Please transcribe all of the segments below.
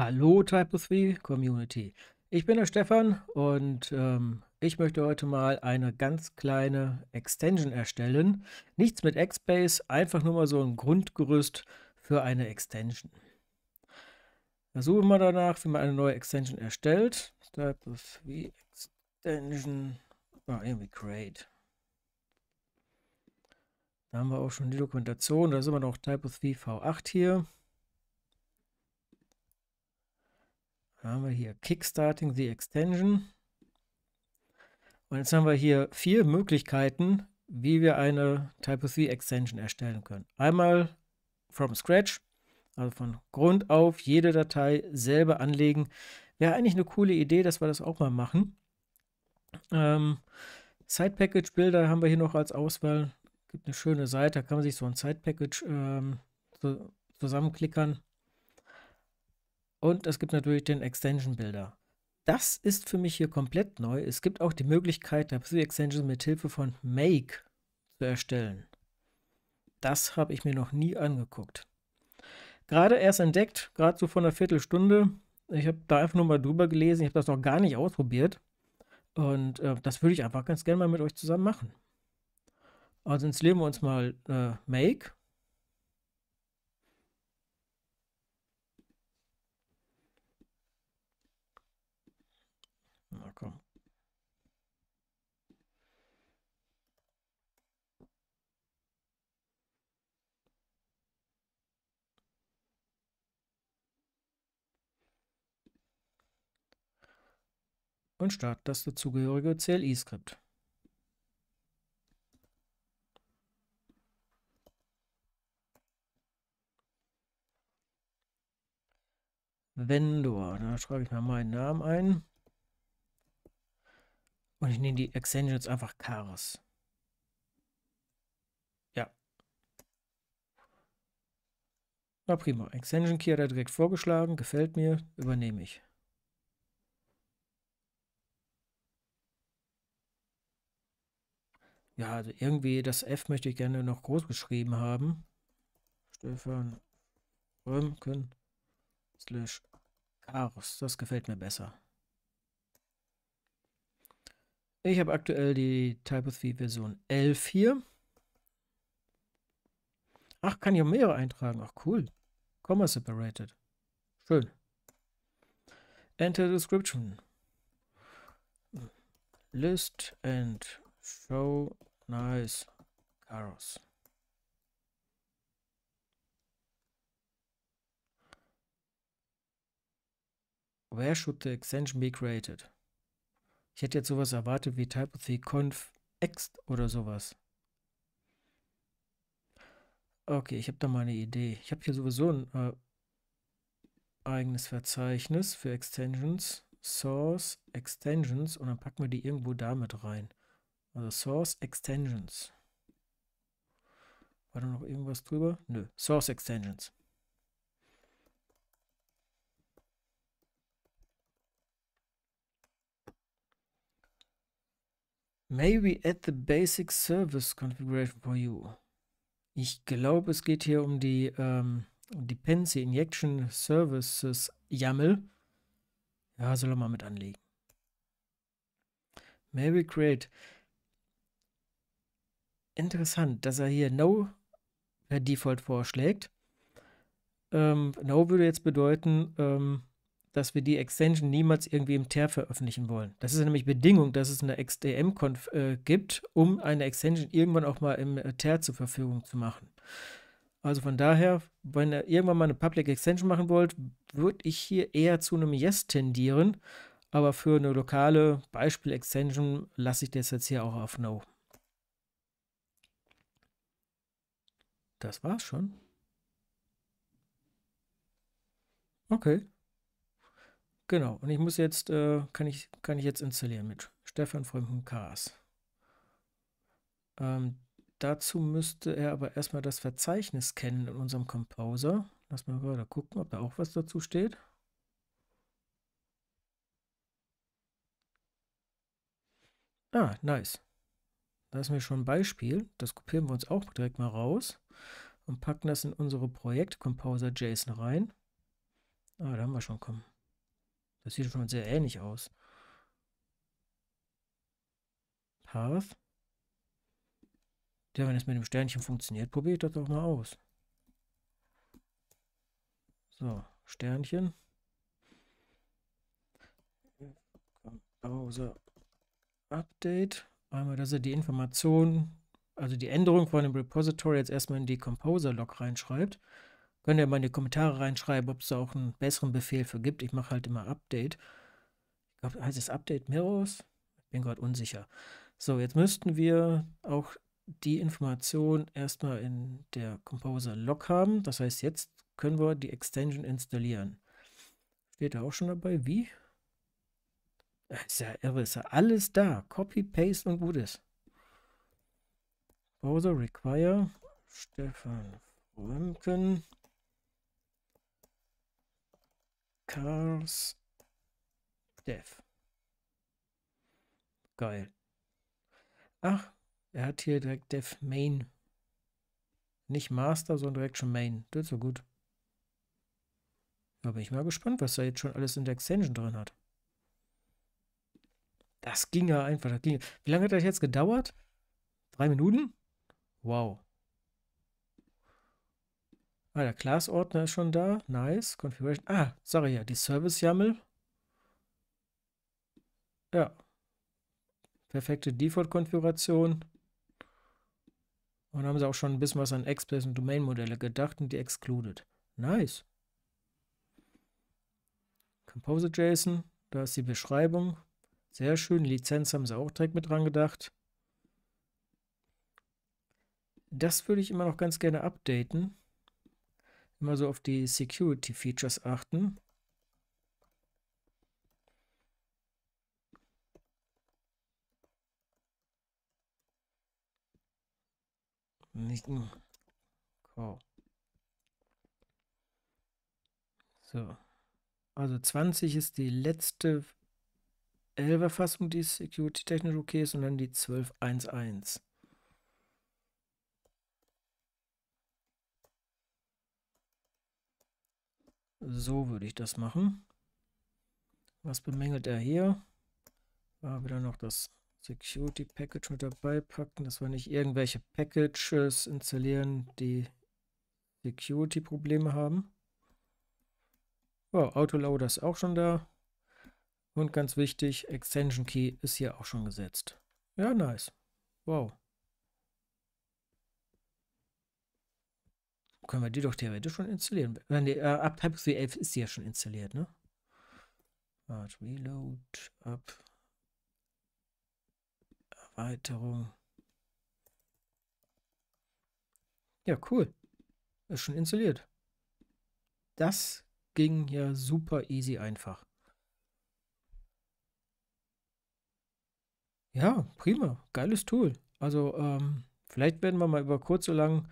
Hallo Type3 of Community. Ich bin der Stefan und ähm, ich möchte heute mal eine ganz kleine Extension erstellen. Nichts mit XSpace, einfach nur mal so ein Grundgerüst für eine Extension. Da suchen wir danach, wie man eine neue Extension erstellt. Type3 of Extension, ah, irgendwie Create. Da haben wir auch schon die Dokumentation, da ist immer noch Type3 of V8 hier. haben wir hier Kickstarting the Extension. Und jetzt haben wir hier vier Möglichkeiten, wie wir eine Type-C Extension erstellen können. Einmal from scratch, also von Grund auf jede Datei selber anlegen. Wäre eigentlich eine coole Idee, dass wir das auch mal machen. Ähm, Side-Package-Bilder haben wir hier noch als Auswahl. Gibt eine schöne Seite, da kann man sich so ein Side-Package ähm, so zusammenklickern und es gibt natürlich den Extension Builder. Das ist für mich hier komplett neu. Es gibt auch die Möglichkeit, eine Extension mit Hilfe von Make zu erstellen. Das habe ich mir noch nie angeguckt. Gerade erst entdeckt, gerade so vor einer Viertelstunde. Ich habe da einfach nur mal drüber gelesen. Ich habe das noch gar nicht ausprobiert. Und äh, das würde ich einfach ganz gerne mal mit euch zusammen machen. Also installieren wir uns mal äh, Make und start das dazugehörige CLI-Skript. Vendor, da schreibe ich mal meinen Namen ein. Und ich nehme die Extensions einfach Karis. Ja. Na prima. Extension Key hat er direkt vorgeschlagen. Gefällt mir. Übernehme ich. Ja, also irgendwie das F möchte ich gerne noch groß geschrieben haben. Stefan Römken slash Karus. Das gefällt mir besser. Ich habe aktuell die Type-3 Version 11 hier. Ach, kann ich auch mehrere eintragen. Ach, cool. Komma separated. Schön. Enter description. List and show Nice. Karos. Where should the extension be created? Ich hätte jetzt sowas erwartet wie Type-C conf ext oder sowas. Okay, ich habe da mal eine Idee. Ich habe hier sowieso ein äh, eigenes Verzeichnis für Extensions. Source Extensions und dann packen wir die irgendwo damit rein. Oder äh, Source Extensions. War da noch irgendwas drüber? Nö. Source Extensions. Maybe we add the basic service configuration for you? Ich glaube, es geht hier um die ähm, Dependency Injection Services YAML. Ja, soll er mal mit anlegen. Maybe create interessant, dass er hier No per Default vorschlägt. Ähm, no würde jetzt bedeuten, ähm, dass wir die Extension niemals irgendwie im Ter veröffentlichen wollen. Das ist nämlich Bedingung, dass es eine XDM-Conf äh, gibt, um eine Extension irgendwann auch mal im äh, Ter zur Verfügung zu machen. Also von daher, wenn ihr irgendwann mal eine Public Extension machen wollt, würde ich hier eher zu einem Yes tendieren. Aber für eine lokale Beispiel-Extension lasse ich das jetzt hier auch auf No. Das war's schon. Okay. Genau. Und ich muss jetzt, äh, kann ich, kann ich jetzt installieren mit Stefan Frömmchen Cars. Ähm, dazu müsste er aber erstmal das Verzeichnis kennen in unserem Composer. Lass mal gerade gucken, ob da auch was dazu steht. Ah, nice. Da ist mir schon ein Beispiel. Das kopieren wir uns auch direkt mal raus und packen das in unsere Projekt-Composer-JSON rein. Ah, da haben wir schon kommen. Das sieht schon sehr ähnlich aus. Path. Ja, wenn das mit dem Sternchen funktioniert, probiere ich das doch mal aus. So, Sternchen. Browser Update einmal, dass er die Information, also die Änderung von dem Repository jetzt erstmal in die Composer-Log reinschreibt. Könnt ihr mal in die Kommentare reinschreiben, ob es da auch einen besseren Befehl für gibt. Ich mache halt immer Update. Ich glaube, heißt es Update Mirrors? Bin gerade unsicher. So, jetzt müssten wir auch die Information erstmal in der Composer-Log haben. Das heißt, jetzt können wir die Extension installieren. Steht da auch schon dabei, wie? Ist ja irre, ist ja alles da. Copy, Paste und gut ist. Browser Require Stefan Römken Cars Dev. Geil. Ach, er hat hier direkt Dev Main. Nicht Master, sondern direkt schon Main. Das ist so gut. Da bin ich mal gespannt, was er jetzt schon alles in der Extension drin hat. Das ging ja einfach. Das ging. Wie lange hat das jetzt gedauert? Drei Minuten? Wow. Ah, der Class-Ordner ist schon da. Nice. Configuration. Ah, sorry, ja, die Service-YAML. Ja. Perfekte Default-Konfiguration. Und haben sie auch schon ein bisschen was an Express- und Domain-Modelle gedacht und die excluded. Nice. Composer JSON, da ist die Beschreibung. Sehr schön. Lizenz haben sie auch direkt mit dran gedacht. Das würde ich immer noch ganz gerne updaten. Immer so auf die Security Features achten. Nicht. Oh. So. Also 20 ist die letzte 11er Fassung, die security-technisch okay ist, und dann die 12.1.1. So würde ich das machen. Was bemängelt er hier? War wieder noch das Security Package mit dabei packen, dass wir nicht irgendwelche Packages installieren, die Security Probleme haben. Oh, Autoloader ist auch schon da. Und ganz wichtig, Extension Key ist hier auch schon gesetzt. Ja, nice. Wow. Können wir die doch theoretisch schon installieren. Wenn die, äh, ab type 11 ist die ja schon installiert, ne? Art Reload, ab. Erweiterung. Ja, cool. Ist schon installiert. Das ging ja super easy einfach. Ja, prima. Geiles Tool. Also, ähm, vielleicht werden wir mal über kurz oder lang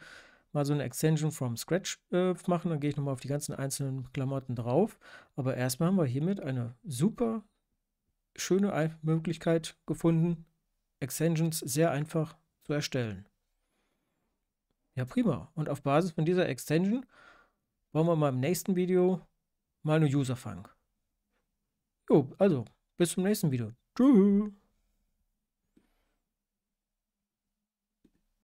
mal so eine Extension from Scratch äh, machen. Dann gehe ich nochmal auf die ganzen einzelnen Klamotten drauf. Aber erstmal haben wir hiermit eine super schöne Möglichkeit gefunden, Extensions sehr einfach zu erstellen. Ja, prima. Und auf Basis von dieser Extension wollen wir mal im nächsten Video mal eine User fangen. Jo, also, bis zum nächsten Video. Tschüss.